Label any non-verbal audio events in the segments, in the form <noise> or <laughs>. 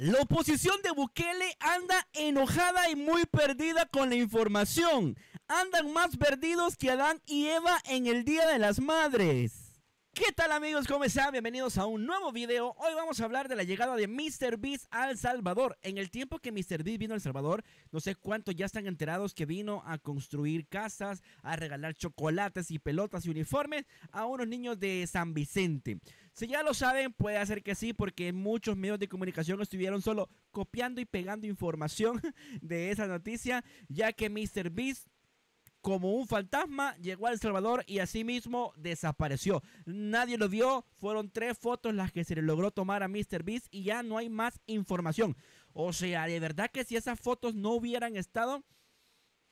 La oposición de Bukele anda enojada y muy perdida con la información. Andan más perdidos que Adán y Eva en el Día de las Madres. ¿Qué tal amigos? ¿Cómo están? Bienvenidos a un nuevo video. Hoy vamos a hablar de la llegada de Mr. Beast al Salvador. En el tiempo que Mr. Beast vino al Salvador, no sé cuántos ya están enterados que vino a construir casas, a regalar chocolates y pelotas y uniformes a unos niños de San Vicente. Si ya lo saben, puede ser que sí, porque muchos medios de comunicación estuvieron solo copiando y pegando información <laughs> de esa noticia, ya que Mr. Beast como un fantasma, llegó a El Salvador y mismo desapareció. Nadie lo vio, fueron tres fotos las que se le logró tomar a Mr. Beast y ya no hay más información. O sea, de verdad que si esas fotos no hubieran estado,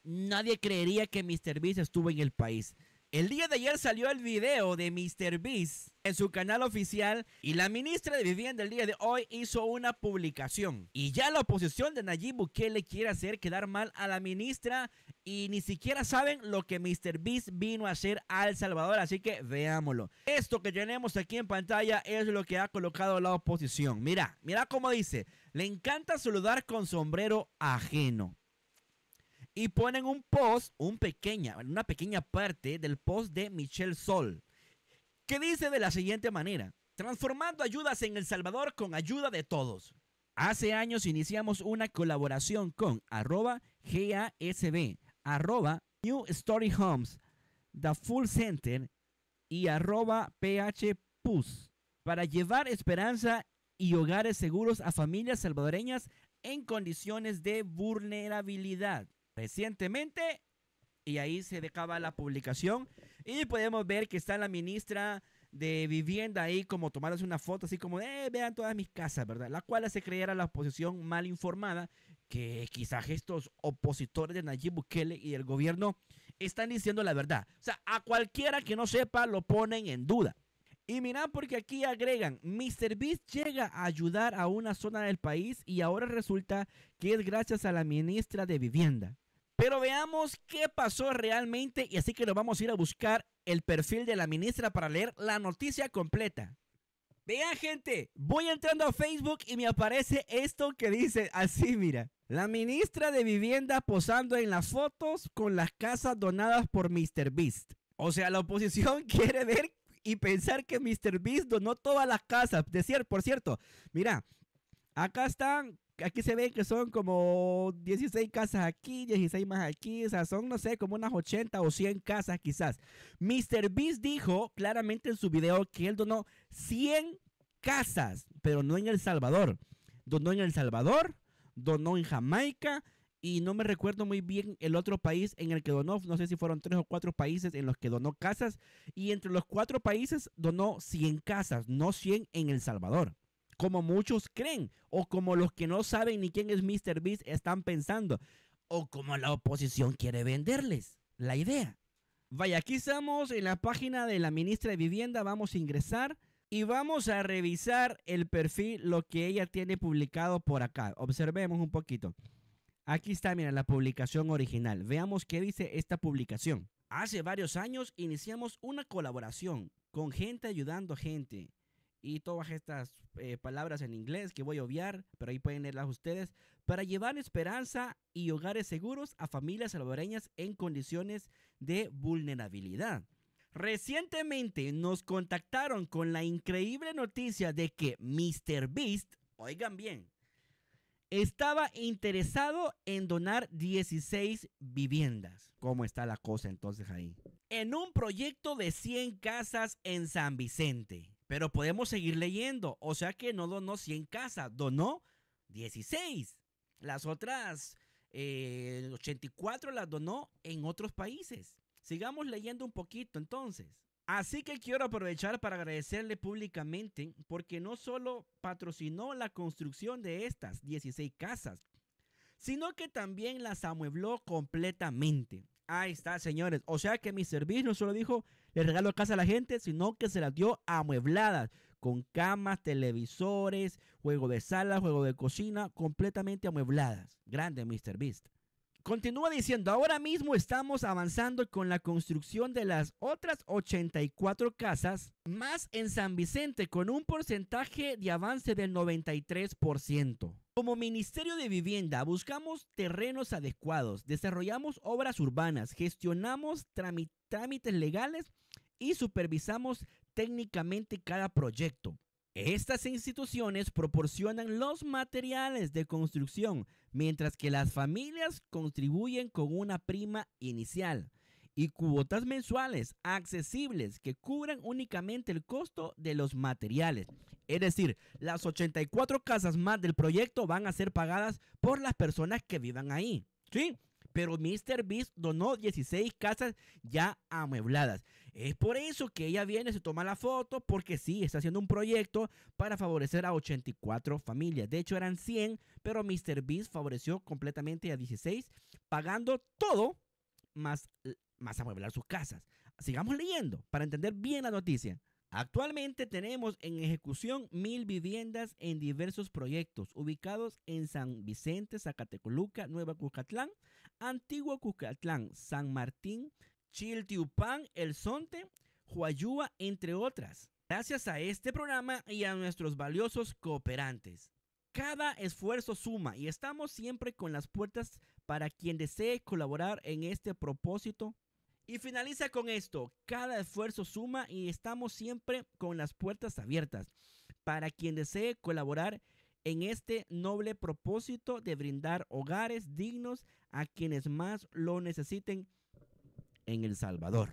nadie creería que Mr. Beast estuvo en el país. El día de ayer salió el video de Mr. Beast en su canal oficial y la ministra de Vivienda el día de hoy hizo una publicación. Y ya la oposición de Nayib Bukele quiere hacer quedar mal a la ministra y ni siquiera saben lo que Mr. Beast vino a hacer a El Salvador, así que veámoslo. Esto que tenemos aquí en pantalla es lo que ha colocado la oposición. Mira, mira cómo dice, le encanta saludar con sombrero ajeno y ponen un post, una pequeña parte del post de Michelle Sol, que dice de la siguiente manera, transformando ayudas en El Salvador con ayuda de todos. Hace años iniciamos una colaboración con arroba GASB, arroba New Story Homes, The Full Center y arroba PHPUS para llevar esperanza y hogares seguros a familias salvadoreñas en condiciones de vulnerabilidad recientemente y ahí se decaba la publicación y podemos ver que está la ministra de vivienda ahí como tomándose una foto así como eh, vean todas mis casas, ¿verdad? La cual se creer a la oposición mal informada que quizás estos opositores de Nayib Bukele y el gobierno están diciendo la verdad. O sea, a cualquiera que no sepa lo ponen en duda. Y mirá porque aquí agregan, Mr. Beast llega a ayudar a una zona del país y ahora resulta que es gracias a la ministra de vivienda. Pero veamos qué pasó realmente y así que nos vamos a ir a buscar el perfil de la ministra para leer la noticia completa. Vean gente, voy entrando a Facebook y me aparece esto que dice así, mira. La ministra de Vivienda posando en las fotos con las casas donadas por Mr. Beast. O sea, la oposición <laughs> quiere ver y pensar que Mr. Beast donó todas las casas. De por cierto, mira, acá están aquí se ve que son como 16 casas aquí, 16 más aquí, o sea, son, no sé, como unas 80 o 100 casas quizás. Mr. Beast dijo claramente en su video que él donó 100 casas, pero no en El Salvador. Donó en El Salvador, donó en Jamaica. Y no me recuerdo muy bien el otro país en el que donó, no sé si fueron tres o cuatro países en los que donó casas. Y entre los cuatro países donó 100 casas, no 100 en El Salvador como muchos creen, o como los que no saben ni quién es Mr. Beast están pensando, o como la oposición quiere venderles la idea. Vaya, aquí estamos en la página de la ministra de Vivienda, vamos a ingresar y vamos a revisar el perfil, lo que ella tiene publicado por acá. Observemos un poquito. Aquí está, mira, la publicación original. Veamos qué dice esta publicación. Hace varios años iniciamos una colaboración con gente ayudando a gente y todas estas eh, palabras en inglés que voy a obviar, pero ahí pueden leerlas ustedes, para llevar esperanza y hogares seguros a familias salvadoreñas en condiciones de vulnerabilidad. Recientemente nos contactaron con la increíble noticia de que Mr. Beast, oigan bien, estaba interesado en donar 16 viviendas. ¿Cómo está la cosa entonces ahí? En un proyecto de 100 casas en San Vicente. Pero podemos seguir leyendo. O sea que no donó 100 casas, donó 16. Las otras 84 eh, las donó en otros países. Sigamos leyendo un poquito entonces. Así que quiero aprovechar para agradecerle públicamente porque no solo patrocinó la construcción de estas 16 casas, sino que también las amuebló completamente. Ahí está, señores. O sea que mi servicio no solo dijo, regalo regaló casa a la gente, sino que se las dio amuebladas, con camas, televisores, juego de sala, juego de cocina, completamente amuebladas. Grande Mr. Beast. Continúa diciendo, ahora mismo estamos avanzando con la construcción de las otras 84 casas, más en San Vicente, con un porcentaje de avance del 93%. Como Ministerio de Vivienda, buscamos terrenos adecuados, desarrollamos obras urbanas, gestionamos trámites legales y supervisamos técnicamente cada proyecto. Estas instituciones proporcionan los materiales de construcción, mientras que las familias contribuyen con una prima inicial y cuotas mensuales accesibles que cubran únicamente el costo de los materiales. Es decir, las 84 casas más del proyecto van a ser pagadas por las personas que vivan ahí. Sí, pero Mr. Beast donó 16 casas ya amuebladas. Es por eso que ella viene, se toma la foto, porque sí, está haciendo un proyecto para favorecer a 84 familias. De hecho, eran 100, pero Mr. Beast favoreció completamente a 16, pagando todo más, eh, más amueblar sus casas. Sigamos leyendo para entender bien la noticia. Actualmente tenemos en ejecución mil viviendas en diversos proyectos ubicados en San Vicente, Zacatecoluca, Nueva Cucatlán, Antiguo Cucatlán, San Martín, Chiltiupán, El Sonte, Huayúa, entre otras. Gracias a este programa y a nuestros valiosos cooperantes. Cada esfuerzo suma y estamos siempre con las puertas para quien desee colaborar en este propósito. Y finaliza con esto, cada esfuerzo suma y estamos siempre con las puertas abiertas para quien desee colaborar en este noble propósito de brindar hogares dignos a quienes más lo necesiten en El Salvador.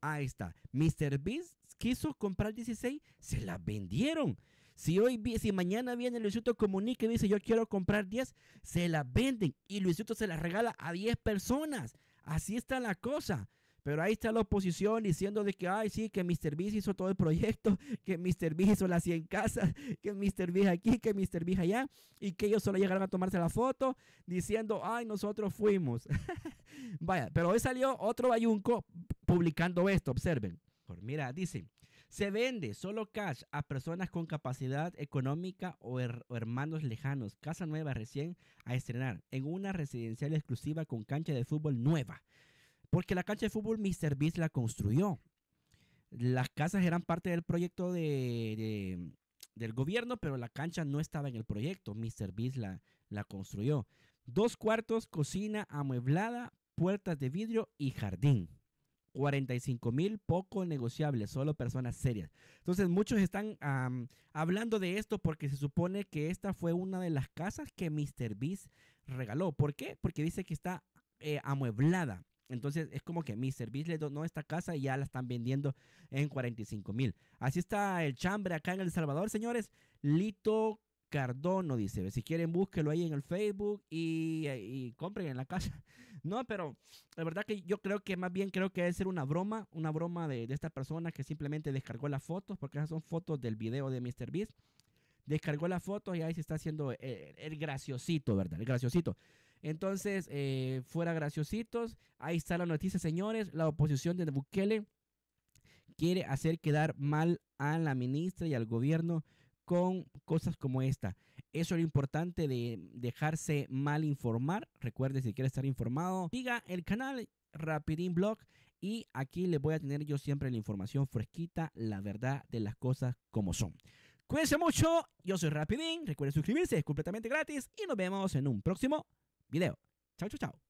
Ahí está. Mr. Beast quiso comprar 16, se las vendieron. Si hoy, si mañana viene Luisito Comunica y dice yo quiero comprar 10, se las venden y Luisito se las regala a 10 personas. Así está la cosa. Pero ahí está la oposición diciendo de que, ay, sí, que Mr. B hizo todo el proyecto, <laughs> que Mr. Beast hizo las 100 casas, <laughs> que Mr. Beast aquí, que Mr. Beast allá, y que ellos solo llegaron a tomarse la foto diciendo, ay, nosotros fuimos. <laughs> Vaya, pero hoy salió otro bayunco publicando esto, observen. Mira, dice, se vende solo cash a personas con capacidad económica o, hermanos lejanos. Casa nueva recién a estrenar en una residencial exclusiva con cancha de fútbol nueva. Porque la cancha de fútbol Mr. Beast la construyó. Las casas eran parte del proyecto del gobierno, pero la cancha no estaba en el proyecto. Mr. Beast la, la construyó. Dos cuartos, cocina amueblada, puertas de vidrio y jardín. 45 mil, poco negociable, solo personas serias. Entonces muchos están hablando de esto porque se supone que esta fue una de las casas que Mr. Beast regaló. ¿Por qué? Porque dice que está eh, amueblada. Entonces es como que Mr. Beast le donó esta casa y ya la están vendiendo en 45 mil. Así está el chambre acá en El Salvador, señores. Lito Cardono dice, si quieren búsquelo ahí en el Facebook y, compren en la casa. <laughs> No, pero la verdad que yo creo que más bien creo que debe ser una broma, una broma de, esta persona que simplemente descargó las fotos, porque esas son fotos del video de Mr. Beast. Descargó las fotos y ahí se está haciendo el graciosito, ¿verdad? El graciosito. Entonces, eh, fuera graciositos. Ahí está la noticia, señores. La oposición de Bukele quiere hacer quedar mal a la ministra y al gobierno con cosas como esta. Eso es lo importante de dejarse mal informar. Recuerde, si quiere estar informado, siga el canal Rapidín Blog y aquí les voy a tener yo siempre la información fresquita, la verdad de las cosas como son. Cuídense mucho, yo soy Rapidin recuerde suscribirse, es completamente gratis y nos vemos en un próximo video. Chao, chau, chau.